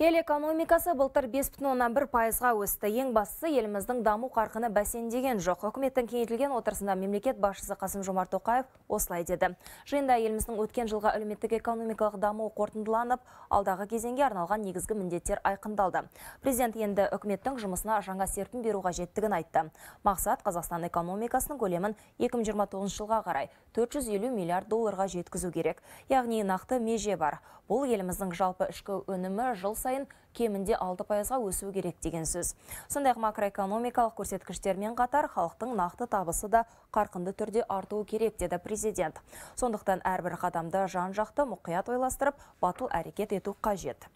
Ел экономикасы былтыр 5,1 пайызға өсті. Ең бастысы еліміздің даму қарқыны бәсендеген жоқ. Үкіметтің кеңейтілген отырысында мемлекет басшысы Қасым Жомарт Тоқаев осылай деді. Жиында еліміздің өткен жылғы әлеуметтік экономикалық даму қорытындыланып, алдағы кезеңге арналған негізгі міндеттер айқындалды. Президент енді үкіметтің жұмысына жаңа серпін беру қажеттігін айтты. Мақсат Қазақстан экономикасының көлемін 2029 жылға қарай 450 миллиард долларға жеткізу керек. Яғни нақты меже бар. Бұл еліміздің жалпы ішкі өнімі жыл сайын кемінде 6 пайызға өсу керек деген сөз. Сондай макроэкономикалық көрсеткіштермен қатар халықтың нақты табысы да қарқынды түрде артуы керек деді президент. Сондықтан әрбір қадамды жан жақты мұқият ойластырып, батыл әрекет ету қажет.